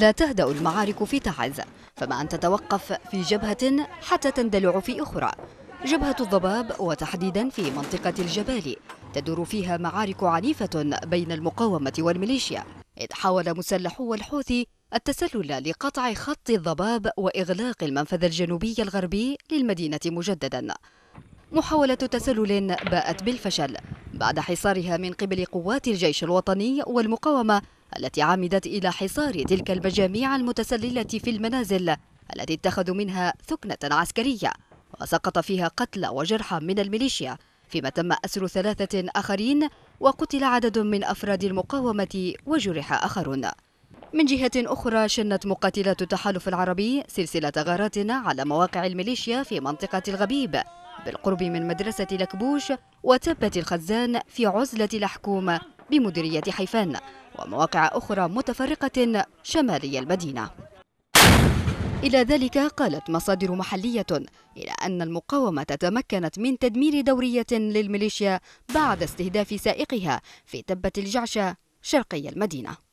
لا تهدأ المعارك في تعز فما أن تتوقف في جبهة حتى تندلع في أخرى جبهة الضباب وتحديدا في منطقة الجبال تدور فيها معارك عنيفة بين المقاومة والميليشيا إذ حاول مسلحو الحوثي التسلل لقطع خط الضباب وإغلاق المنفذ الجنوبي الغربي للمدينة مجددا محاولة تسلل باءت بالفشل بعد حصارها من قبل قوات الجيش الوطني والمقاومة التي عمدت إلى حصار تلك المجاميع المتسللة في المنازل التي اتخذوا منها ثكنة عسكرية وسقط فيها قتلى وجرحى من الميليشيا فيما تم أسر ثلاثة آخرين وقتل عدد من أفراد المقاومة وجرح آخرون من جهة أخرى شنت مقاتلات التحالف العربي سلسلة غارات على مواقع الميليشيا في منطقة الغبيب بالقرب من مدرسة لكبوش وتبت الخزان في عزلة الحكومة بمديرية حيفان ومواقع أخرى متفرقة شمالي المدينة إلى ذلك قالت مصادر محلية إلى أن المقاومة تمكنت من تدمير دورية للميليشيا بعد استهداف سائقها في تبة الجعشة شرقي المدينة